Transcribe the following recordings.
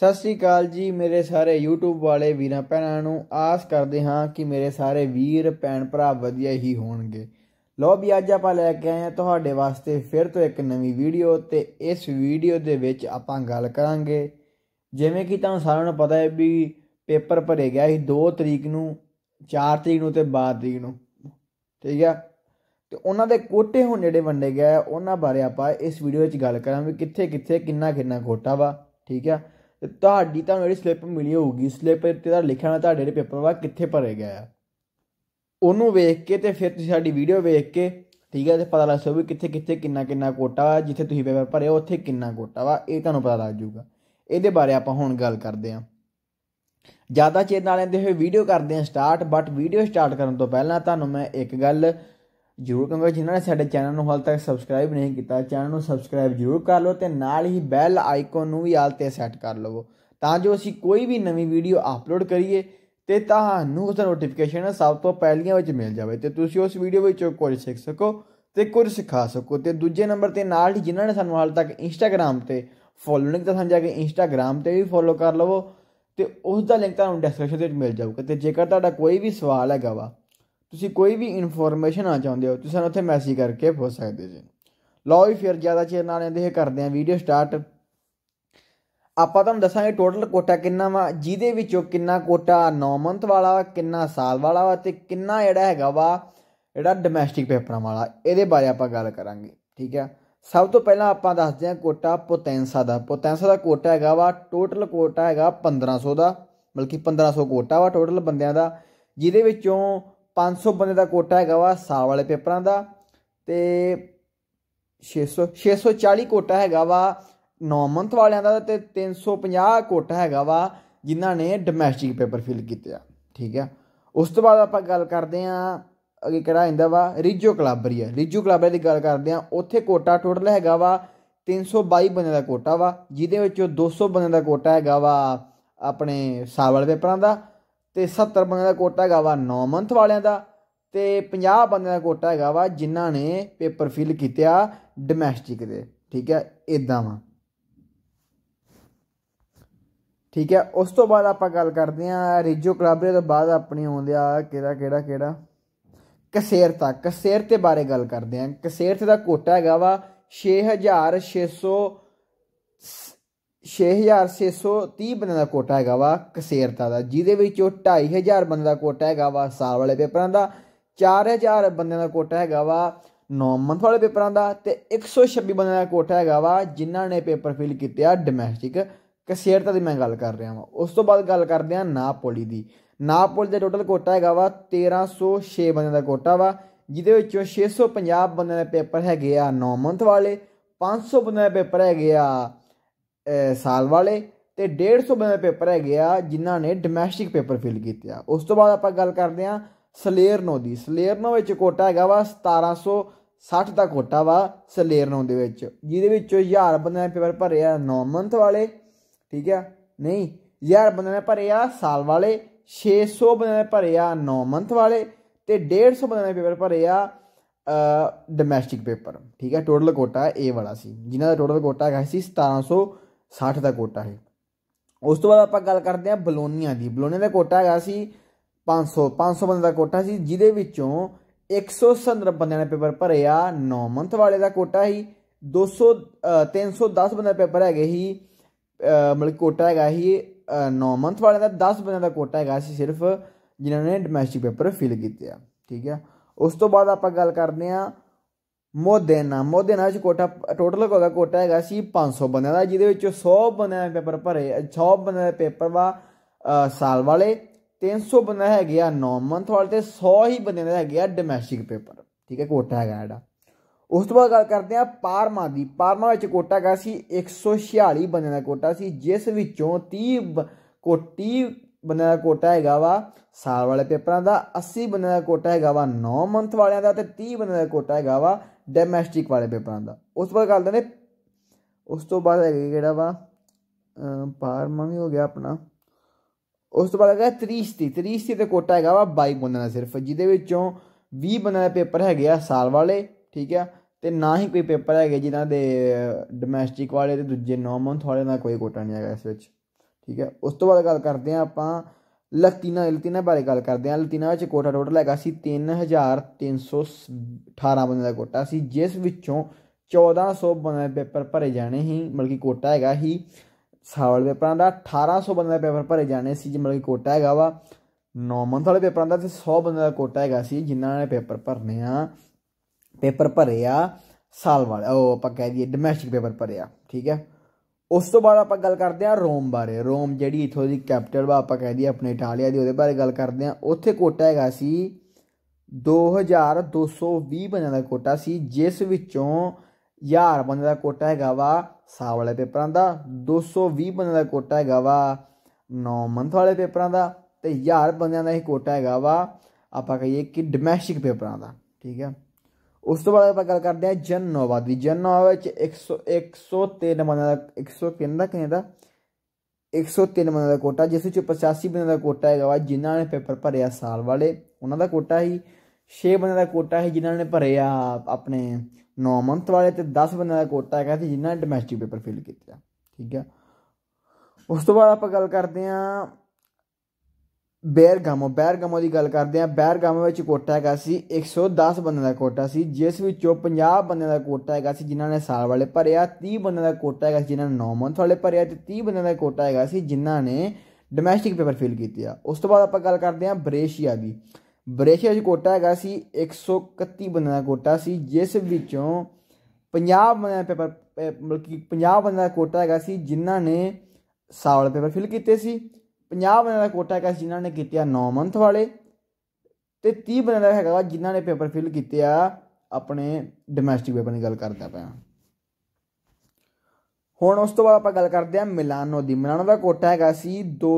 ਸਤਿ ਸ੍ਰੀ ਅਕਾਲ ਜੀ ਮੇਰੇ ਸਾਰੇ YouTube ਵਾਲੇ ਵੀਰਾਂ ਭੈਣਾਂ ਨੂੰ ਆਸ ਕਰਦੇ ਹਾਂ ਕਿ ਮੇਰੇ ਸਾਰੇ ਵੀਰ ਭੈਣ ਭਰਾ ਵਧੀਆ ਹੀ ਹੋਣਗੇ ਲੋ ਵੀ ਅੱਜ ਆਪਾਂ ਲੈ ਕੇ ਆਏ ਹਾਂ ਤੁਹਾਡੇ ਵਾਸਤੇ ਫਿਰ ਤੋਂ ਇੱਕ ਨਵੀਂ ਵੀਡੀਓ ਤੇ ਇਸ ਵੀਡੀਓ ਦੇ ਵਿੱਚ ਆਪਾਂ ਗੱਲ ਕਰਾਂਗੇ ਜਿਵੇਂ ਕਿ ਤੁਹਾਨੂੰ ਸਾਰਿਆਂ ਨੂੰ ਪਤਾ ਹੈ ਵੀ ਪੇਪਰ ਭਰੇ ਗਿਆ ਸੀ 2 ਤਰੀਕ ਨੂੰ 4 ਤਰੀਕ ਨੂੰ ਤੇ 12 ਤਰੀਕ ਨੂੰ ਠੀਕ ਆ ਤੇ ਉਹਨਾਂ ਦੇ ਕੋਟੇ ਹੁਣ ਜਿਹੜੇ ਵੰਡੇ ਗਏ ਉਹਨਾਂ ਬਾਰੇ ਆਪਾਂ ਇਸ ਵੀਡੀਓ ਵਿੱਚ ਗੱਲ ਕਰਾਂਗੇ ਕਿੱਥੇ ਕਿੱਥੇ ਕਿੰਨਾ ਕਿੰਨਾ ਕੋਟਾ ਵਾ ਠੀਕ ਆ ਤੁਹਾਡੀ ਤੁਹਾਨੂੰ ਜਿਹੜੀ ਸਲਿੱਪ ਮਿਲੀ ਹੋਊਗੀ ਸਲਿੱਪ ਤੇ ਦਾ ਲਿਖਿਆ ਨਾ ਤੁਹਾਡੇ ਦੇ ਪੇਪਰ ਵਾ ਕਿੱਥੇ ਭਰੇ ਗਿਆ ਉਹਨੂੰ ਵੇਖ ਕੇ ਤੇ ਫਿਰ ਤੁਸੀਂ ਸਾਡੀ ਵੀਡੀਓ ਵੇਖ ਕੇ ਠੀਕ ਹੈ ਤੇ ਪਤਾ ਲੱਗ ਸੋ ਵੀ ਕਿੱਥੇ ਕਿੱਥੇ ਕਿੰਨਾ ਕਿੰਨਾ ਕੋਟਾ ਜਿੱਥੇ ਤੁਸੀਂ ਪੇਪਰ ਭਰੇ ਉੱਥੇ ਕਿੰਨਾ ਕੋਟਾ ਵਾ ਇਹ ਤੁਹਾਨੂੰ ਪਤਾ ਲੱਗ ਜਾਊਗਾ ਇਹਦੇ ਬਾਰੇ ਆਪਾਂ ਹੁਣ ਗੱਲ ਕਰਦੇ ਆਂ ਜ਼ਿਆਦਾ ਚੇਤ ਨਾਲ ਲੈਂਦੇ ਹੋਏ ਵੀਡੀਓ ਕਰਦੇ ਆਂ ਸਟਾਰਟ ਬਟ ਵੀਡੀਓ ਸਟਾਰਟ ਕਰਨ ਤੋਂ ਪਹਿਲਾਂ ਤੁਹਾਨੂੰ ਮੈਂ ਇੱਕ ਗੱਲ ਜ਼ਰੂਰ ਕਰੋ ਜਿਨ੍ਹਾਂ ਨੇ ਸਾਡੇ ਚੈਨਲ ਨੂੰ ਹਾਲ ਤੱਕ ਸਬਸਕ੍ਰਾਈਬ ਨਹੀਂ ਕੀਤਾ ਚੈਨਲ ਨੂੰ ਸਬਸਕ੍ਰਾਈਬ ਜ਼ਰੂਰ ਕਰ ਲਓ ਤੇ ਨਾਲ ਹੀ ਬੈਲ ਆਈਕਨ ਨੂੰ ਵੀ ਆਲ ਤੇ ਸੈੱਟ ਕਰ ਲਵੋ ਤਾਂ ਜੋ ਅਸੀਂ ਕੋਈ ਵੀ ਨਵੀਂ ਵੀਡੀਓ ਅਪਲੋਡ ਕਰੀਏ ਤੇ ਤੁਹਾਨੂੰ ਉਸ ਦਾ ਨੋਟੀਫਿਕੇਸ਼ਨ ਸਭ ਤੋਂ ਪਹਿਲੀਆਂ ਵਿੱਚ ਮਿਲ ਜਾਵੇ ਤੇ ਤੁਸੀਂ ਉਸ ਵੀਡੀਓ ਵਿੱਚੋਂ ਕੁਝ ਸਿੱਖ ਸਕੋ ਤੇ ਕੁਝ ਸਿਖਾ ਸਕੋ ਤੇ ਦੂਜੇ ਨੰਬਰ ਤੇ ਨਾਲ ਹੀ ਜਿਨ੍ਹਾਂ ਨੇ ਸਾਨੂੰ ਹਾਲ ਤੱਕ ਇੰਸਟਾਗ੍ਰam ਤੇ ਫੋਲੋ ਨਹੀਂ ਕੀਤਾ ਜਾ ਕੇ ਇੰਸਟਾਗ੍ਰam ਤੇ ਵੀ ਫੋਲੋ ਕਰ ਲਵੋ ਤੇ ਉਸ ਦਾ ਲਿੰਕ ਤੁਹਾਨੂੰ ਡਿਸਕ੍ਰਿਪਸ਼ਨ ਵਿੱਚ ਮਿਲ ਜਾਊਗਾ ਤੇ ਜੇਕਰ ਤੁਹਾਡਾ ਕੋਈ ਵੀ ਸਵਾਲ ਹੈਗਾ ਵਾ ਤੁਸੀਂ ਕੋਈ ਵੀ ਇਨਫੋਰਮੇਸ਼ਨ ਆ ਚਾਹੁੰਦੇ ਹੋ ਤੁਸੀਂ ਉੱਥੇ ਮੈਸੇਜ ਕਰਕੇ ਪੁੱਛ ਸਕਦੇ ਜੀ ਲਓ ਵੀ ਫਿਰ ਜ਼ਿਆਦਾ ਚਿਰ ਨਾਲ ਇਹ ਕਰਦੇ ਆ ਵੀਡੀਓ ਸਟਾਰਟ ਆਪਾਂ ਤੁਹਾਨੂੰ ਦੱਸਾਂਗੇ ਟੋਟਲ ਕੋਟਾ ਕਿੰਨਾ ਵਾ ਜਿਹਦੇ ਵਿੱਚੋਂ ਕਿੰਨਾ ਕੋਟਾ 9 ਮੰਥ ਵਾਲਾ ਵਾ ਕਿੰਨਾ ਸਾਲ ਵਾਲਾ ਵਾ ਤੇ ਕਿੰਨਾ ਜਿਹੜਾ ਹੈਗਾ ਵਾ ਜਿਹੜਾ ਡੋਮੈਸਟਿਕ ਪੇਪਰਾਂ ਵਾਲਾ ਇਹਦੇ ਬਾਰੇ ਆਪਾਂ ਗੱਲ ਕਰਾਂਗੇ ਠੀਕ ਹੈ ਸਭ ਤੋਂ ਪਹਿਲਾਂ ਆਪਾਂ ਦੱਸਦੇ ਹਾਂ ਕੋਟਾ ਪੋਟੈਂਸਾ ਦਾ ਪੋਟੈਂਸਾ ਦਾ ਕੋਟਾ ਹੈਗਾ ਵਾ ਟੋਟਲ ਕੋਟਾ ਹੈਗਾ 1500 ਦਾ ਕਿ 1500 ਕੋਟਾ ਵਾ ਟੋਟਲ ਬੰਦਿਆਂ ਦਾ ਜਿਹਦੇ ਵਿੱਚੋਂ 500 ਬੰਦੇ ਦਾ ਕੋਟਾ ਹੈਗਾ ਵਾ ਸਾਲ ਵਾਲੇ ਪੇਪਰਾਂ ਦਾ ਤੇ 600 640 ਕੋਟਾ ਹੈਗਾ ਵਾ 9 ਮੰਥ ਵਾਲਿਆਂ ਦਾ ਤੇ 350 ਕੋਟਾ ਹੈਗਾ ਵਾ ਜਿਨ੍ਹਾਂ ਨੇ ਡੋਮੈਸਟਿਕ ਪੇਪਰ ਫਿਲ ਕੀਤੇ ਆ ਠੀਕ ਆ ਉਸ ਤੋਂ ਬਾਅਦ ਆਪਾਂ ਗੱਲ ਕਰਦੇ ਆ ਅਗੇ ਕਿਹੜਾ ਆਂਦਾ ਵਾ ਰਿਜੋ ਆ ਰਿਜੋ ਕਲੱਬ ਦੀ ਗੱਲ ਕਰਦੇ ਆ ਉੱਥੇ ਕੋਟਾ ਟੋਟਲ ਹੈਗਾ ਵਾ 322 ਬੰਦੇ ਦਾ ਕੋਟਾ ਵਾ ਜਿਹਦੇ ਵਿੱਚੋਂ 200 ਬੰਦੇ ਦਾ ਕੋਟਾ ਹੈਗਾ ਵਾ ਆਪਣੇ ਸਾਵਲ ਪੇਪਰਾਂ ਦਾ ਤੇ 70 ਬੰਦਿਆਂ ਦਾ ਕੋਟਾ ਹੈਗਾ ਵਾ 9 ਮੰਥ ਵਾਲਿਆਂ ਦਾ ਤੇ 50 ਬੰਦਿਆਂ ਦਾ ਕੋਟਾ ਹੈਗਾ ਵਾ ਜਿਨ੍ਹਾਂ ਨੇ ਪੇਪਰ ਫਿਲ ਕੀਤਾ ਡੋਮੈਸਟਿਕ ਦੇ ਠੀਕ ਹੈ ਇਦਾਂ ਵਾ ਠੀਕ ਹੈ ਉਸ ਤੋਂ ਬਾਅਦ ਆਪਾਂ ਗੱਲ ਕਰਦੇ ਆ ਰੀਜੋ ਕਲਾਬਰੇ ਤੋਂ ਬਾਅਦ ਆਪਣੀ ਆਉਂਦੇ ਆ ਕਿਹੜਾ ਕਿਹੜਾ ਕਿਹੜਾ ਕਸੇਰ ਤੱਕ ਕਸੇਰ ਤੇ ਬਾਰੇ ਗੱਲ ਕਰਦੇ ਆ ਕਸੇਰ ਤੇ ਦਾ ਕੋਟਾ ਹੈਗਾ ਵਾ 6600 6630 ਬੰਦੇ ਦਾ ਕੋਟਾ ਹੈਗਾ ਵਾ ਕਸੇਰਤਾ ਦਾ ਜਿਹਦੇ ਵਿੱਚੋਂ 2500 ਬੰਦੇ ਦਾ ਕੋਟਾ ਹੈਗਾ ਵਾ ਸਾਲ ਵਾਲੇ ਪੇਪਰਾਂ ਦਾ 4000 ਬੰਦੇ ਦਾ ਕੋਟਾ ਹੈਗਾ ਵਾ 9 ਮੰਥ ਵਾਲੇ ਪੇਪਰਾਂ ਦਾ ਤੇ 126 ਬੰਦੇ ਦਾ ਕੋਟਾ ਹੈਗਾ ਵਾ ਜਿਨ੍ਹਾਂ ਨੇ ਪੇਪਰ ਫਿਲ ਕੀਤੇ ਆ ਡੋਮੈਸਟਿਕ ਕਸੇਰਤਾ ਦੀ ਮੈਂ ਗੱਲ ਕਰ ਰਿਹਾ ਹਾਂ ਉਸ ਤੋਂ ਬਾਅਦ ਗੱਲ ਕਰਦੇ ਆ ਨਾਪੋਲੀ ਦੀ ਨਾਪੋਲੀ ਦਾ ਟੋਟਲ ਕੋਟਾ ਹੈਗਾ ਵਾ 1306 ਬੰਦੇ ਦਾ ਕੋਟਾ ਵਾ ਜਿਹਦੇ ਵਿੱਚੋਂ 650 ਬੰਦਿਆਂ ਦੇ ਪੇਪਰ ਹੈਗੇ ਆ 9 ਮੰਥ ਵਾਲੇ 500 ਬੰਦੇ ਦੇ ਪੇਪਰ ਹੈਗੇ ਆ ਸਾਲ ਵਾਲੇ ਤੇ 150 ਬੰਦੇ ਪੇਪਰ ਹੈਗੇ ਆ ਜਿਨ੍ਹਾਂ ਨੇ ਡੋਮੈਸਟਿਕ ਪੇਪਰ ਫਿਲ ਕੀਤੇ ਆ ਉਸ ਤੋਂ ਬਾਅਦ ਆਪਾਂ ਗੱਲ ਕਰਦੇ ਆ ਸਲੇਰਨੋ ਦੀ ਸਲੇਰਨੋ ਵਿੱਚ ਕੋਟਾ ਹੈਗਾ ਵਾ 1760 ਦਾ ਕੋਟਾ ਵਾ ਸਲੇਰਨੋ ਦੇ ਵਿੱਚ ਜਿਹਦੇ ਵਿੱਚੋਂ 1000 ਬੰਦੇ ਨੇ ਪੇਪਰ ਭਰੇ ਆ 9 ਮੰਥ ਵਾਲੇ ਠੀਕ ਆ ਨਹੀਂ 1000 ਬੰਦੇ ਨੇ ਭਰੇ ਆ ਸਾਲ ਵਾਲੇ 600 ਬੰਦੇ ਨੇ ਭਰੇ ਆ 9 ਮੰਥ ਵਾਲੇ ਤੇ 150 ਬੰਦੇ ਨੇ ਪੇਪਰ ਭਰੇ ਆ ਡੋਮੈਸਟਿਕ ਪੇਪਰ ਠੀਕ ਆ ਟੋਟਲ ਕੋਟਾ ਇਹ ਵਾਲਾ ਸੀ ਜਿਨ੍ਹਾਂ ਦਾ ਟੋਟਲ ਕੋਟਾ ਹੈਗਾ ਸੀ 1700 60 ਦਾ ਕੋਟਾ ਹੈ ਉਸ ਤੋਂ ਬਾਅਦ ਆਪਾਂ ਗੱਲ ਕਰਦੇ ਹਾਂ ਬਲੋਨੀਆ ਦੀ ਬਲੋਨੀਆ ਦਾ ਕੋਟਾ ਹੈਗਾ ਸੀ 500 500 ਬੰਦੇ ਦਾ ਕੋਟਾ ਸੀ ਜਿਹਦੇ ਵਿੱਚੋਂ 170 ਬੰਦਿਆਂ ਨੇ ਪੇਪਰ ਭਰਿਆ 9 ਮੰਥ ਵਾਲੇ ਦਾ ਕੋਟਾ ਸੀ 200 310 ਬੰਦੇ ਪੇਪਰ ਹੈਗੇ ਸੀ ਮਤਲਬ ਕੋਟਾ ਹੈਗਾ ਸੀ 9 ਮੰਥ ਵਾਲੇ ਦਾ 10 ਬੰਦਿਆਂ ਦਾ ਕੋਟਾ ਹੈਗਾ ਸੀ ਸਿਰਫ ਜਿਨ੍ਹਾਂ ਨੇ ਡੋਮੈਸਟਿਕ ਪੇਪਰ ਫਿਲ ਕੀਤੇ ਆ ਠੀਕ ਆ ਉਸ ਤੋਂ ਬਾਅਦ ਆਪਾਂ ਗੱਲ ਕਰਦੇ ਆ ਮੋਦੇਨਾ ਮੋਦੇਨਾ ਜੀ ਕੋਟਾ ਟੋਟਲ ਹੋਗਾ ਕੋਟਾ ਹੈਗਾ ਸੀ 500 ਬੰਦਿਆਂ ਦਾ ਜਿਹਦੇ ਵਿੱਚ 100 ਬੰਦਿਆਂ ਦੇ ਪੇਪਰ ਭਰੇ 100 ਬੰਦਿਆਂ ਦੇ ਪੇਪਰ ਵਾ ਸਾਲ ਵਾਲੇ 300 ਬੰਦੇ ਹੈਗੇ ਆ 9 ਮੰਥ ਵਾਲੇ ਤੇ 100 ਹੀ ਬੰਦੇ ਦੇ ਹੈਗੇ ਆ ਡੋਮੈਸਟਿਕ ਪੇਪਰ ਠੀਕ ਹੈ ਕੋਟਾ ਹੈਗਾ ਇਹਦਾ ਉਸ ਤੋਂ ਬਾਅਦ ਗੱਲ ਕਰਦੇ ਆ ਪਾਰਮਾ ਦੀ ਪਾਰਮਾ ਵਿੱਚ ਕੋਟਾ ਹੈਗਾ ਸੀ 146 ਬੰਦਿਆਂ ਦਾ ਕੋਟਾ ਸੀ ਜਿਸ ਵਿੱਚੋਂ 30 ਕੋਟੀ ਬੰਦਿਆਂ ਦਾ ਕੋਟਾ ਹੈਗਾ ਵਾ ਸਾਲ ਵਾਲੇ ਪੇਪਰਾਂ ਦਾ 80 ਬੰਦਿਆਂ ਦਾ ਕੋਟਾ ਹੈਗਾ ਵਾ 9 ਮੰਥ ਵਾਲਿਆਂ ਦਾ ਤੇ 30 ਬੰਦਿਆਂ ਦਾ ਕੋਟਾ ਹੈਗਾ ਵਾ ਡੋਮੈਸਟਿਕ ਵਾਲੇ ਪੇਪਰਾਂ ਦਾ ਉਸ ਤੋਂ ਬਾਅਦ ਕਰਦੇ ਨੇ ਉਸ ਤੋਂ ਬਾਅਦ ਹੈ ਕਿਹੜਾ ਵਾ ਪਾਰਮਾ ਵੀ ਹੋ ਗਿਆ ਆਪਣਾ ਉਸ ਤੋਂ ਬਾਅਦ ਹੈਗਾ 30 30 ਤੇ ਕੋਟਾ ਹੈਗਾ ਵਾ 22 ਬੰਦਿਆਂ ਦਾ ਸਿਰਫ ਜਿਹਦੇ ਵਿੱਚੋਂ 20 ਬੰਦਿਆਂ ਦੇ ਪੇਪਰ ਹੈਗੇ ਆ ਸਾਲ ਵਾਲੇ ਠੀਕ ਆ ਤੇ ਨਾ ਹੀ ਕੋਈ ਪੇਪਰ ਹੈਗੇ ਜਿਨ੍ਹਾਂ ਦੇ ਡੋਮੈਸਟਿਕ ਵਾਲੇ ਤੇ ਦੂਜੇ 9 ਮੰਥ ਵਾਲੇ ਦਾ ਕੋਈ ਕੋਟਾ ਨਹੀਂ ਹੈਗਾ ਇਸ ਵਿੱਚ ਠੀਕ ਹੈ ਉਸ ਤੋਂ ਬਾਅਦ ਗੱਲ ਕਰਦੇ ਆ ਆਪਾਂ ਲਤੀਨਾ ਲਤੀਨਾ ਬਾਰੇ ਗੱਲ ਕਰਦੇ ਹਾਂ ਲਤੀਨਾ ਵਿੱਚ ਕੋਟਾ ਟੋਟਲ ਹੈਗਾ ਸੀ 3318 ਬੰਦੇ ਦਾ ਕੋਟਾ ਸੀ ਜਿਸ ਵਿੱਚੋਂ 1400 ਬੰਦੇ ਪੇਪਰ ਭਰੇ ਜਾਣੇ ਸੀ ਮਤਲਬ ਕਿ ਕੋਟਾ ਹੈਗਾ ਹੀ ਸਾਵਲ ਪੇਪਰਾਂ ਦਾ 1800 ਬੰਦੇ ਦਾ ਪੇਪਰ ਭਰੇ ਜਾਣੇ ਸੀ ਜਿ ਮਤਲਬ ਕਿ ਕੋਟਾ ਹੈਗਾ ਵਾ 9 ਮੰਥ ਵਾਲੇ ਪੇਪਰਾਂ ਦਾ ਤੇ 100 ਬੰਦੇ ਦਾ ਕੋਟਾ ਹੈਗਾ ਸੀ ਜਿਨ੍ਹਾਂ ਨੇ ਪੇਪਰ ਭਰਨੇ ਆ ਪੇਪਰ ਭਰੇ ਆ ਸਾਲ ਵਾਲੇ ਉਹ ਆਪਾਂ ਕਹਿ ਦਈਏ ਡੋਮੈਸਟਿਕ ਪੇਪਰ ਭਰੇ ਆ ਠੀਕ ਹੈ ਉਸ ਤੋਂ ਬਾਅਦ ਆਪਾਂ ਗੱਲ ਕਰਦੇ ਹਾਂ ਰੋਮ ਬਾਰੇ ਰੋਮ ਜਿਹੜੀ ਇਥੋਂ ਦੀ ਕੈਪੀਟਲ ਵਾ ਆਪਾਂ ਕਹਿੰਦੇ ਆਪਣੇ ਇਟਾਲੀਆ ਦੀ ਉਹਦੇ ਬਾਰੇ ਗੱਲ ਕਰਦੇ ਹਾਂ ਉੱਥੇ ਕੋਟਾ ਹੈਗਾ ਸੀ 2220 ਬੰਦਿਆਂ ਦਾ ਕੋਟਾ ਸੀ ਜਿਸ ਵਿੱਚੋਂ 1000 ਬੰਦਿਆਂ ਦਾ ਕੋਟਾ ਹੈਗਾ ਵਾ ਸਾਵਲੇ ਵਾਲੇ ਪੇਪਰਾਂ ਦਾ 220 ਬੰਦਿਆਂ ਦਾ ਕੋਟਾ ਹੈਗਾ ਵਾ 9 ਮੰਥ ਵਾਲੇ ਪੇਪਰਾਂ ਦਾ ਤੇ 1000 ਬੰਦਿਆਂ ਦਾ ਇਹ ਕੋਟਾ ਹੈਗਾ ਵਾ ਆਪਾਂ ਕਹੀਏ ਕਿ ਡੋਮੈਸਟਿਕ ਪੇਪਰਾਂ ਦਾ ਠੀਕ ਹੈ ਉਸ ਤੋਂ ਬਾਅਦ ਆਪਾਂ ਗੱਲ ਕਰਦੇ ਆ ਜਨਨੋਵਾ ਦੀ ਜਨਨੋਵਾ ਵਿੱਚ 100 103 ਨੰਬਰਾਂ ਦਾ 103 ਦਾ ਕਿੰਨਾ ਦਾ 103 ਨੰਬਰਾਂ ਦਾ ਕੋਟਾ ਜਿਸ ਵਿੱਚ 85 ਬੰਦਿਆਂ ਦਾ ਕੋਟਾ ਹੈਗਾ ਵਾ ਜਿਨ੍ਹਾਂ ਨੇ ਪੇਪਰ ਭਰਿਆ ਸਾਲ ਵਾਲੇ ਉਹਨਾਂ ਦਾ ਕੋਟਾ ਹੀ 6 ਬੰਦਿਆਂ ਦਾ ਕੋਟਾ ਹੈ ਜਿਨ੍ਹਾਂ ਨੇ ਭਰਿਆ ਆਪਣੇ 9 ਮੰਥ ਵਾਲੇ ਤੇ 10 ਬੰਦਿਆਂ ਦਾ ਕੋਟਾ ਹੈਗਾ ਤੇ ਜਿਨ੍ਹਾਂ ਨੇ ਡੋਮੈਸਟਿਕ ਪੇਪਰ ਫਿਲ ਕੀਤਾ ਠੀਕ ਹੈ ਉਸ ਤੋਂ ਬਾਅਦ ਆਪਾਂ ਗੱਲ ਕਰਦੇ ਆ ਬੈਰਗਾਮੋ ਬੈਰਗਾਮੋ ਦੀ ਗੱਲ ਕਰਦੇ ਆ ਬੈਰਗਾਮੋ ਵਿੱਚ ਕੋਟਾ ਹੈਗਾ ਸੀ 110 ਬੰਦਿਆਂ ਦਾ ਕੋਟਾ ਸੀ ਜਿਸ ਵਿੱਚੋਂ 50 ਬੰਦਿਆਂ ਦਾ ਕੋਟਾ ਹੈਗਾ ਸੀ ਜਿਨ੍ਹਾਂ ਨੇ ਸਾਲ ਵਾਲੇ ਭਰਿਆ 30 ਬੰਦਿਆਂ ਦਾ ਕੋਟਾ ਹੈਗਾ ਸੀ ਜਿਨ੍ਹਾਂ ਨੇ 9 ਮੰਥ ਵਾਲੇ ਭਰਿਆ ਤੇ 30 ਬੰਦਿਆਂ ਦਾ ਕੋਟਾ ਹੈਗਾ ਸੀ ਜਿਨ੍ਹਾਂ ਨੇ ਡੋਮੈਸਟਿਕ ਪੇਪਰ ਫਿਲ ਕੀਤੇ ਆ ਉਸ ਤੋਂ ਬਾਅਦ ਆਪਾਂ ਗੱਲ ਕਰਦੇ ਆ ਬ੍ਰੇਸ਼ੀਆ ਦੀ ਬ੍ਰੇਸ਼ੀਆ ਵਿੱਚ ਕੋਟਾ ਹੈਗਾ ਸੀ 131 ਬੰਦਿਆਂ ਦਾ ਕੋਟਾ ਸੀ ਜਿਸ ਵਿੱਚੋਂ 50 ਬੰਦਿਆਂ ਦਾ ਪੇਪਰ ਮਤਲਬ ਕਿ 50 ਬੰਦਿਆਂ ਦਾ ਕੋਟਾ ਹੈਗਾ ਸੀ ਜਿਨ੍ਹਾਂ ਨੇ ਸਾਲ ਵਾਲੇ ਪੇਪਰ ਫਿਲ ਕੀਤੇ ਸੀ 50 ਬੰਦਿਆਂ ਦਾ ਕੋਟਾ ਹੈਗਾ ਜਿਨ੍ਹਾਂ ਨੇ ਕੀਤੇ ਆ 9 ਮੰਥ ਵਾਲੇ ਤੇ 30 ਬੰਦਿਆਂ ਦਾ ਹੈਗਾ ਜਿਨ੍ਹਾਂ ਨੇ ਪੇਪਰ ਫਿਲ ਕੀਤੇ ਆ ਆਪਣੇ ਡੋਮੈਸਟਿਕ ਪੇਪਰ ਦੀ ਗੱਲ ਕਰਦਾ ਪਿਆ ਹੁਣ ਉਸ ਤੋਂ ਬਾਅਦ ਆਪਾਂ ਗੱਲ ਕਰਦੇ ਆ ਮਿਲਾਨੋ ਦੀ ਮਿਲਾਨੋ ਦਾ ਕੋਟਾ ਹੈਗਾ ਸੀ 2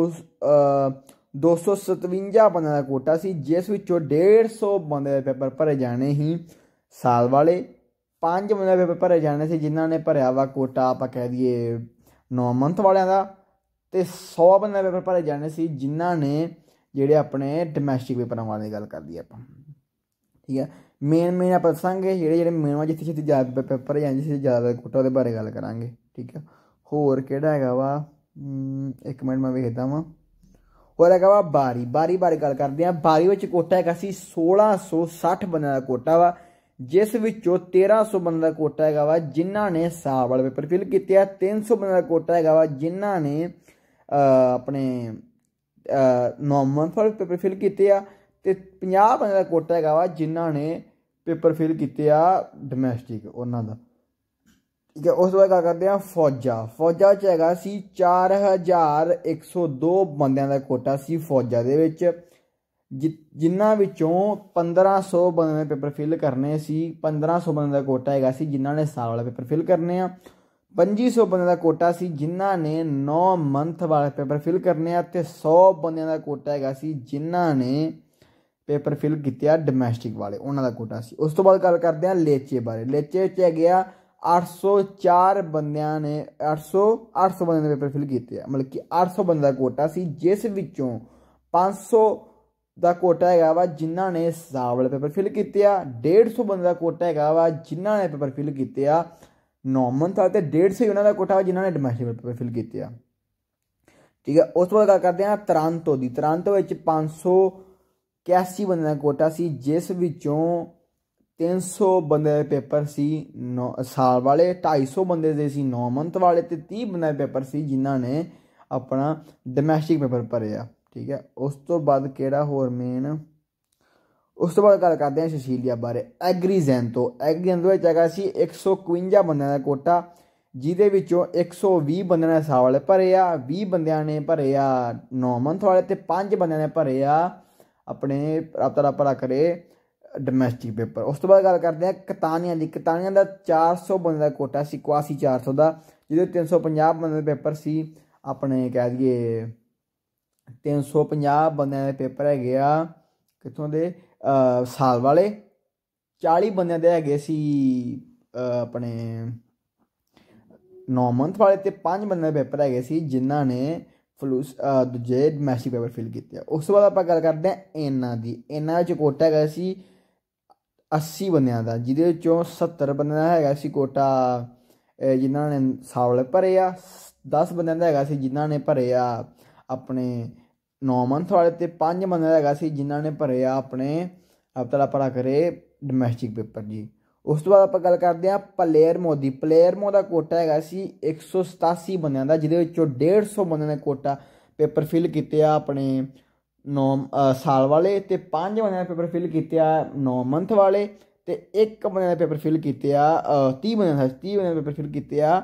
257 ਬੰਦਿਆਂ ਦਾ ਕੋਟਾ ਸੀ ਜਿਸ ਵਿੱਚੋਂ 150 ਬੰਦੇ ਦੇ ਪੇਪਰ ਭਰੇ ਜਾਣੇ ਹੀ ਸਾਲ ਵਾਲੇ ਪੰਜ ਬੰਦੇ ਦੇ ਪੇਪਰ ਭਰੇ ਜਾਣੇ ਸੀ ਜਿਨ੍ਹਾਂ ਨੇ ਭਰਿਆ ਵਾ ਕੋਟਾ ਆਪਾਂ ਕਹਿ ਦਈਏ 9 ਮੰਥ ਵਾਲਿਆਂ ਦਾ ਤੇ 100 ਬੰਦੇ ਪੇਪਰ ਭਰੇ ਜਾਣੇ ਸੀ ਜਿਨ੍ਹਾਂ ਨੇ ਜਿਹੜੇ ਆਪਣੇ ਡੋਮੈਸਟਿਕ ਪੇਪਰਾਂ ਵਾਲੇ ਦੀ ਗੱਲ ਕਰਦੀ ਆਪਾਂ ਠੀਕ ਹੈ ਮੇਨ ਮੇਨ ਆਪਾਂ ਦੱਸਾਂਗੇ ਜਿਹੜੇ ਜਿਹੜੇ ਮੇਨ ਜਿੱਥੇ ਜਿੱਥੇ ਜ਼ਿਆਦਾ ਪੇਪਰ ਜਾਂਦੇ ਸੀ ਜ਼ਿਆਦਾ ਕੋਟਾ ਦੇ ਬਾਰੇ ਗੱਲ ਕਰਾਂਗੇ ਠੀਕ ਹੈ ਹੋਰ ਕਿਹੜਾ ਹੈਗਾ ਵਾ ਇੱਕ ਮਿੰਟ ਮੈਂ ਵੇਖਦਾ ਵਾਂ ਹੋਰ ਹੈਗਾ ਵਾ ਬਾਰੀ ਬਾਰੀ ਬਾਰੇ ਗੱਲ ਕਰਦੇ ਆ ਬਾਰੀ ਵਿੱਚ ਕੋਟਾ ਹੈਗਾ ਸੀ 1660 ਬੰਦਿਆਂ ਦਾ ਕੋਟਾ ਵਾ ਜਿਸ ਵਿੱਚੋਂ 1300 ਬੰਦਿਆਂ ਦਾ ਕੋਟਾ ਹੈਗਾ ਵਾ ਜਿਨ੍ਹਾਂ ਨੇ ਸਾਵਲ ਪੇਪਰ ਫਿਲ ਕੀਤੇ ਆ 300 ਬੰਦਿਆਂ ਦਾ ਕੋਟਾ ਹੈਗਾ ਵਾ ਜਿਨ੍ਹਾਂ ਨੇ ਆਪਣੇ ਨੌਮਨ ਫਰ ਪੇਪਰ ਫਿਲ ਕੀਤੇ ਆ ਤੇ 50 ਬੰਦੇ ਦਾ ਕੋਟਾ ਹੈਗਾ ਵਾ ਜਿਨ੍ਹਾਂ ਨੇ ਪੇਪਰ ਫਿਲ ਕੀਤੇ ਆ ਡੋਮੈਸਟਿਕ ਉਹਨਾਂ ਦਾ ਠੀਕ ਹੈ ਉਸ ਤੋਂ ਬਾਅਦ ਕਰਦੇ ਆ ਫੌਜਾ ਫੌਜਾ ਚ ਹੈਗਾ ਸੀ 4102 ਬੰਦਿਆਂ ਦਾ ਕੋਟਾ ਸੀ ਫੌਜਾ ਦੇ ਵਿੱਚ ਜਿਨ੍ਹਾਂ ਵਿੱਚੋਂ 1500 ਬੰਦੇ ਨੇ ਪੇਪਰ ਫਿਲ ਕਰਨੇ ਸੀ 1500 ਬੰਦੇ ਦਾ ਕੋਟਾ ਹੈਗਾ ਸੀ ਜਿਨ੍ਹਾਂ ਨੇ ਸਾਲ ਵਾਲਾ ਪੇਪਰ ਫਿਲ ਕਰਨੇ ਆ 2500 ਬੰਦਿਆਂ ਦਾ ਕੋਟਾ ਸੀ ਜਿਨ੍ਹਾਂ ਨੇ 9 ਮੰਥ ਵਾਲੇ ਪੇਪਰ ਫਿਲ ਕਰਨੇ ਆ ਤੇ 100 ਬੰਦਿਆਂ ਦਾ ਕੋਟਾ ਹੈਗਾ ਸੀ ਜਿਨ੍ਹਾਂ ਨੇ ਪੇਪਰ ਫਿਲ ਕੀਤੇ ਆ ਡੋਮੈਸਟਿਕ ਵਾਲੇ ਉਹਨਾਂ ਦਾ ਕੋਟਾ ਸੀ ਉਸ ਤੋਂ ਬਾਅਦ ਗੱਲ ਕਰਦੇ ਆ ਲੇਚੇ ਬਾਰੇ ਲੇਚੇ ਚ ਗਿਆ 804 ਬੰਦਿਆਂ ਨੇ 800 800 ਬੰਦਿਆਂ ਦੇ ਪੇਪਰ ਫਿਲ ਕੀਤੇ ਆ ਮਤਲਬ ਕਿ 800 ਬੰਦਿਆਂ ਦਾ ਕੋਟਾ ਸੀ ਜਿਸ ਵਿੱਚੋਂ 500 ਦਾ ਕੋਟਾ ਹੈਗਾ ਵਾ ਜਿਨ੍ਹਾਂ ਨੇ ਸਾਵਲ ਵਾਲੇ ਪੇਪਰ ਫਿਲ ਕੀਤੇ ਆ 150 ਬੰਦੇ ਦਾ ਕੋਟਾ ਹੈਗਾ ਵਾ ਜਿਨ੍ਹਾਂ ਨੇ ਪੇਪਰ ਫਿਲ ਕੀਤੇ ਆ ਨਾਰਮਨ ਤਾਂ ਤੇ 150 ਉਹਨਾਂ ਦਾ ਕੋਟਾ ਜਿਨ੍ਹਾਂ ਨੇ ਡੋਮੈਸਟਿਕ ਪੇਪਰ ਫਿਲ ਕੀਤੇ ਆ ਠੀਕ ਹੈ ਉਸ ਤੋਂ ਬਾਅਦ ਕਰਦੇ ਆ ਤਰਾਂਤੋ ਦੀ ਤਰਾਂਤੋ ਵਿੱਚ 581 ਬੰਦਿਆਂ ਦਾ ਕੋਟਾ ਸੀ ਜਿਸ ਵਿੱਚੋਂ 300 ਬੰਦੇ ਦੇ ਪੇਪਰ ਸੀ ਸਾਲ ਵਾਲੇ 250 ਬੰਦੇ ਦੇ ਸੀ 9 ਮੰਥ ਵਾਲੇ ਤੇ 30 ਬੰਦੇ ਦੇ ਪੇਪਰ ਸੀ ਜਿਨ੍ਹਾਂ ਨੇ ਆਪਣਾ ਡੋਮੈਸਟਿਕ ਪੇਪਰ ਭਰਿਆ ਠੀਕ ਹੈ ਉਸ ਤੋਂ ਬਾਅਦ ਕਿਹੜਾ ਹੋਰ ਮੇਨ ਉਸ ਤੋਂ ਬਾਅਦ ਗੱਲ ਕਰਦੇ ਹਾਂ ਸ਼ਸ਼ੀਲੀਆ ਬਾਰੇ ਐਗਰੀ ਤੋਂ ਐਗਰੀ ਦੇ ਵਿੱਚ ਹੈਗਾ ਸੀ 151 ਬੰਦਿਆਂ ਦਾ ਕੋਟਾ ਜਿਹਦੇ ਵਿੱਚੋਂ 120 ਬੰਦਿਆਂ ਨੇ ਸਾਵਲ ਭਰੇ ਆ 20 ਬੰਦਿਆਂ ਨੇ ਭਰੇ ਆ 9 ਮੰਥ ਵਾਲੇ ਤੇ 5 ਬੰਦਿਆਂ ਨੇ ਭਰੇ ਆ ਆਪਣੇ ਰਾਤਾ ਦਾ ਭਰਾ ਕਰੇ ਡੋਮੈਸਟਿਕ ਪੇਪਰ ਉਸ ਤੋਂ ਬਾਅਦ ਗੱਲ ਕਰਦੇ ਹਾਂ ਕਤਾਨੀਆਂ ਦੀ ਕਤਾਨੀਆਂ ਦਾ 400 ਬੰਦਿਆਂ ਦਾ ਕੋਟਾ ਸੀ 400 ਦਾ ਜਿਹਦੇ 350 ਬੰਦਿਆਂ ਦਾ ਪੇਪਰ ਸੀ ਆਪਣੇ ਕਹਿ ਦਈਏ 350 ਬੰਦਿਆਂ ਦੇ ਪੇਪਰ ਹੈਗੇ ਆ ਕਿੱਥੋਂ ਦੇ ਸਾਲ ਵਾਲੇ 40 ਬੰਦਿਆਂ ਦੇ ਹੈਗੇ ਸੀ ਆਪਣੇ 9 ਮੰਥ ਵਾਲੇ ਤੇ 5 ਬੰਦੇ ਪੇਪਰ ਹੈਗੇ ਸੀ ਜਿਨ੍ਹਾਂ ਨੇ ਫਲੂਸ ਦੂਜੇ ਮੈਸੀ ਪੇਪਰ ਫਿਲ ਕੀਤੇ ਉਸ ਤੋਂ ਬਾਅਦ ਆਪਾਂ ਗੱਲ ਕਰਦੇ ਹਾਂ ਇਹਨਾਂ ਦੀ ਇਹਨਾਂ ਵਿੱਚ ਕੋਟਾ ਹੈਗਾ ਸੀ 80 ਬੰਦਿਆਂ ਦਾ ਜਿਹਦੇ ਵਿੱਚੋਂ 70 ਬੰਦਿਆਂ ਦਾ ਹੈਗਾ ਸੀ ਕੋਟਾ ਜਿਨ੍ਹਾਂ ਨੇ ਸਾਲ ਭਰੇ ਆ 10 ਬੰਦਿਆਂ ਦਾ ਹੈਗਾ ਸੀ ਜਿਨ੍ਹਾਂ ਨੇ ਭਰੇ ਆ ਆਪਣੇ 9 ਵਾਲੇ ਤੇ 5 ਬੰਦਿਆਂ ਲਗਾ ਹੈਗਾ ਸੀ ਜਿਨ੍ਹਾਂ ਨੇ ਭਰਿਆ ਆਪਣੇ ਅਬਤਲਾ ਭਰਾ ਕਰੇ ਡੋਮੈਸਟਿਕ ਪੇਪਰ ਜੀ ਉਸ ਤੋਂ ਬਾਅਦ ਆਪਾਂ ਗੱਲ ਕਰਦੇ ਪਲੇਅਰ ਮੋਦੀ ਪਲੇਅਰ ਮੋ ਦਾ ਕੋਟਾ ਹੈਗਾ ਸੀ 187 ਬੰਦਿਆਂ ਦਾ ਜਿਹਦੇ ਵਿੱਚੋਂ 150 ਬੰਦਿਆਂ ਨੇ ਕੋਟਾ ਪੇਪਰ ਫਿਲ ਕੀਤੇ ਆ ਆਪਣੇ 9 ਸਾਲ ਵਾਲੇ ਤੇ 5 ਬੰਦਿਆਂ ਨੇ ਪੇਪਰ ਫਿਲ ਕੀਤੇ ਆ 9 ਮੰਥ ਵਾਲੇ ਤੇ ਇੱਕ ਬੰਦੇ ਨੇ ਪੇਪਰ ਫਿਲ ਕੀਤੇ ਆ 30 ਬੰਦਿਆਂ ਦਾ 30 ਬੰਦਿਆਂ ਨੇ ਪੇਪਰ ਫਿਲ ਕੀਤੇ ਆ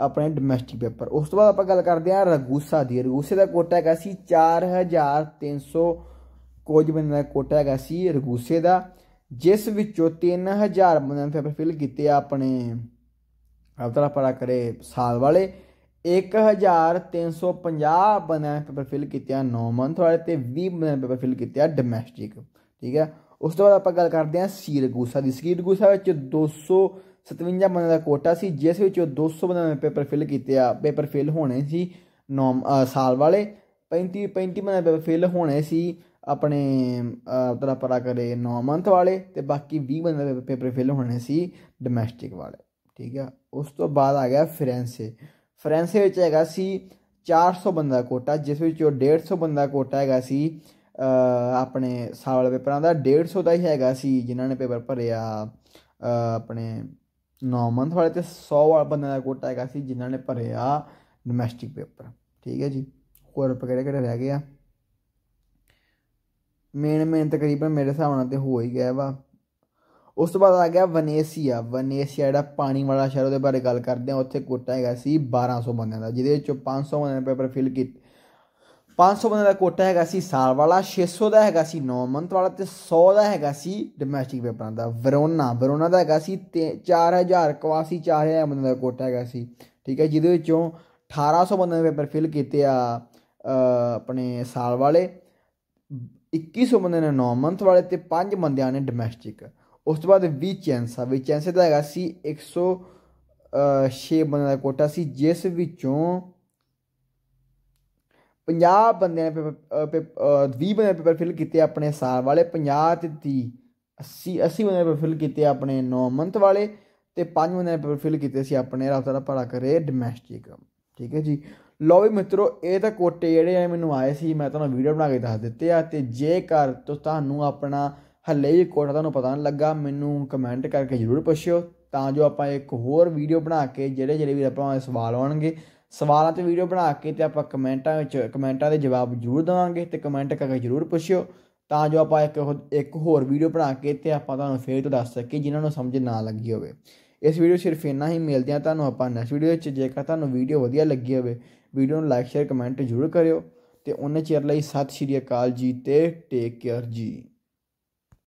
ਆਪਣੇ ਡੋਮੈਸਟਿਕ ਪੇਪਰ ਉਸ ਤੋਂ ਬਾਅਦ ਆਪਾਂ ਗੱਲ ਕਰਦੇ ਹਾਂ ਰਗੂਸਾ ਦੀ ਰਗੂਸੇ ਦਾ ਕੋਟਾ ਹੈਗਾ ਸੀ 4300 ਕੁਝ ਬੰਦੇ ਦਾ ਕੋਟਾ ਹੈਗਾ ਸੀ ਰਗੂਸੇ ਦਾ ਜਿਸ ਵਿੱਚੋਂ 3000 ਬੰਦੇ ਨੇ ਪੇਪਰ ਫਿਲ ਕੀਤੇ ਆਪਣੇ ਆਪਤਰਾ ਪੜਾ ਕਰੇ ਸਾਲ ਵਾਲੇ 1350 ਬੰਦੇ ਨੇ ਪੇਪਰ ਫਿਲ ਕੀਤੇ 9 ਮੰਥ ਵਾਲੇ ਤੇ 20 ਬੰਦੇ ਨੇ ਪੇਪਰ ਫਿਲ ਕੀਤੇ ਡੋਮੈਸਟਿਕ ਠੀਕ ਹੈ ਉਸ ਤੋਂ ਬਾਅਦ ਆਪਾਂ ਗੱਲ ਕਰਦੇ ਹਾਂ ਰਗੂਸਾ ਦੀ ਗੂਸਾ ਵਿੱਚ 200 57 ਬੰਦਿਆਂ ਦਾ ਕੋਟਾ ਸੀ ਜਿਸ ਵਿੱਚ ਉਹ ਨੇ ਪੇਪਰ ਫਿਲ ਕੀਤੇ ਆ ਪੇਪਰ ਫਿਲ ਹੋਣੇ ਸੀ ਨੌਮ ਸਾਲ ਵਾਲੇ 35 35 ਬੰਦੇ ਪੇਪਰ ਫਿਲ ਹੋਣੇ ਸੀ ਆਪਣੇ ਉਤਰਾ ਪਰਾ ਕਰੇ 9 ਮੰਥ ਵਾਲੇ ਤੇ ਬਾਕੀ 20 ਦੇ ਪੇਪਰ ਫਿਲ ਹੋਣੇ ਸੀ ਡੋਮੈਸਟਿਕ ਵਾਲੇ ਠੀਕ ਆ ਉਸ ਤੋਂ ਬਾਅਦ ਆ ਗਿਆ ਫਰੈਂਸੇ ਫਰੈਂਸੇ ਵਿੱਚ ਹੈਗਾ ਸੀ 400 ਬੰਦਾ ਕੋਟਾ ਜਿਸ ਵਿੱਚ ਉਹ 150 ਬੰਦਾ ਕੋਟਾ ਹੈਗਾ ਸੀ ਆਪਣੇ ਸਾਲ ਵਾਲੇ ਪੇਪਰਾਂ ਦਾ 150 ਦਾ ਹੀ ਹੈਗਾ ਸੀ ਜਿਨ੍ਹਾਂ ਨੇ ਪੇਪਰ ਭਰਿਆ ਆਪਣੇ 9 ਵਾਲੇ ਤੇ 100 ਵਾਲਾ ਬੰਦੇ ਦਾ ਕੋਟਾ ਹੈਗਾ ਸੀ ਜਿਨ੍ਹਾਂ ਨੇ ਭਰਿਆ ਡੋਮੈਸਟਿਕ ਪੇਪਰ ਠੀਕ ਹੈ ਜੀ ਹੋਰ ਪੇਪਰ ਕਿਹੜੇ ਕਿਹੜੇ ਰਹਿ ਗਏ ਆ ਮੇਨ ਮੇਨ ਤਕਰੀਬਨ ਮੇਰੇ ਹਿਸਾਬ ਨਾਲ ਤੇ ਹੋ ਹੀ ਗਿਆ ਵਾ ਉਸ ਤੋਂ ਬਾਅਦ ਆ ਗਿਆ ਵਨੇਸੀਆ ਵਨੇਸੀਆ ਜਿਹੜਾ ਪਾਣੀ ਵਾਲਾ ਸ਼ਹਿਰ ਉਹਦੇ ਬਾਰੇ ਗੱਲ ਕਰਦੇ ਆ ਉੱਥੇ ਕੋਟਾ ਹੈਗਾ ਸੀ 1200 ਬੰਦਿਆਂ ਦਾ ਜਿਹਦੇ ਵਿੱਚੋਂ 500 ਬੰਦਿਆਂ ਨੇ ਪੇਪਰ ਫਿਲ ਕੀਤੇ 500 ਬੰਦੇ ਦਾ ਕੋਟਾ ਹੈਗਾ ਸੀ ਸਾਲ ਵਾਲਾ 600 ਦਾ ਹੈਗਾ ਸੀ 9 ਮੰਥ ਵਾਲਾ ਤੇ 100 ਦਾ ਹੈਗਾ ਸੀ ਡੋਮੈਸਟਿਕ ਪੇਪਰਾਂ ਦਾ ਵਰੋਨਾ ਵਰੋਨਾ ਦਾ ਹੈਗਾ ਸੀ 4000 ਕਵਾਸੀ 4000 ਬੰਦੇ ਦਾ ਕੋਟਾ ਹੈਗਾ ਸੀ ਠੀਕ ਹੈ ਜਿਹਦੇ ਵਿੱਚੋਂ 1800 ਬੰਦੇ ਨੇ ਪੇਪਰ ਫਿਲ ਕੀਤੇ ਆ ਆਪਣੇ ਸਾਲ ਵਾਲੇ 2100 ਬੰਦੇ ਨੇ 9 ਮੰਥ ਵਾਲੇ ਤੇ 5 ਬੰਦਿਆਂ ਨੇ ਡੋਮੈਸਟਿਕ ਉਸ ਤੋਂ ਬਾਅਦ ਵੀ ਆ ਵੀ ਚਾਂਸ ਦਾ ਹੈਗਾ ਸੀ 100 6 ਬੰਦੇ ਦਾ ਕੋਟਾ ਸੀ ਜਿਸ ਵਿੱਚੋਂ 50 ਬੰਦੇ ਨੇ ਪੇਪਰ 20 ਬੰਦੇ ਪੇਪਰ ਫਿਲ ਕੀਤੇ ਆਪਣੇ ਸਾਲ ਵਾਲੇ 50 ਤੇ 30 80 80 ਬੰਦੇ ਪੇਪਰ ਫਿਲ ਕੀਤੇ ਆਪਣੇ 9 ਮੰਥ ਵਾਲੇ ਤੇ 5 ਬੰਦੇ ਨੇ ਪੇਪਰ ਫਿਲ ਕੀਤੇ ਸੀ ਆਪਣੇ ਰਾਤਾਂ ਦਾ ਭੜਾ ਕਰੇ ਡੋਮੈਸਟਿਕ ਠੀਕ ਹੈ ਜੀ ਲੋ ਵੀ ਮਿੱਤਰੋ ਇਹ ਤਾਂ ਕੋਟੇ ਜਿਹੜੇ ਆ ਮੈਨੂੰ ਆਏ ਸੀ ਮੈਂ ਤੁਹਾਨੂੰ ਵੀਡੀਓ ਬਣਾ ਕੇ ਦੱਸ ਦਿੱਤੇ ਆ ਤੇ ਜੇਕਰ ਤੁਹਾਨੂੰ ਆਪਣਾ ਹੱਲੇ ਵੀ ਕੋਟਾ ਤੁਹਾਨੂੰ ਪਤਾ ਨਹੀਂ ਲੱਗਾ ਮੈਨੂੰ ਕਮੈਂਟ ਕਰਕੇ ਜ਼ਰੂਰ ਪੁੱਛਿਓ ਤਾਂ ਜੋ ਆਪਾਂ ਇੱਕ ਹੋਰ ਵੀਡੀਓ ਬਣਾ ਕੇ ਜਿਹੜੇ ਜਿਹੜੇ ਵੀ ਆਪਾਂ ਸਵਾਲ ਆਉਣਗੇ ਸਵਾਲਾਂ ਤੇ ਵੀਡੀਓ ਬਣਾ ਕੇ ਤੇ ਆਪਾਂ ਕਮੈਂਟਾਂ ਵਿੱਚ ਕਮੈਂਟਾਂ ਦੇ ਜਵਾਬ ਜ਼ਰੂਰ ਦਵਾਂਗੇ ਤੇ ਕਮੈਂਟ ਕਰਕੇ ਜ਼ਰੂਰ ਪੁੱਛਿਓ ਤਾਂ ਜੋ ਆਪਾਂ ਇੱਕ ਇੱਕ ਹੋਰ ਵੀਡੀਓ ਬਣਾ ਕੇ ਤੇ ਆਪਾਂ ਤੁਹਾਨੂੰ ਫੇਰ ਤੋਂ ਦੱਸ ਸਕੀਏ ਜਿਨ੍ਹਾਂ ਨੂੰ ਸਮਝ ਨਾ ਲੱਗੀ ਹੋਵੇ ਇਸ ਵੀਡੀਓ ਸਿਰਫ ਇੰਨਾ ਹੀ ਮਿਲਦੇ ਆ ਤੁਹਾਨੂੰ ਆਪਾਂ ਨੈਕਸਟ ਵੀਡੀਓ ਵਿੱਚ ਜੇਕਰ ਤੁਹਾਨੂੰ ਵੀਡੀਓ ਵਧੀਆ ਲੱਗੀ ਹੋਵੇ ਵੀਡੀਓ ਨੂੰ ਲਾਈਕ ਸ਼ੇਅਰ ਕਮੈਂਟ ਜ਼ਰੂਰ ਕਰਿਓ ਤੇ ਉਹਨੇ ਚਿਰ ਲਈ ਸਤਿ ਸ਼੍ਰੀ ਅਕਾਲ ਜੀ ਤੇ ਟੇਕ ਕੇਅਰ ਜੀ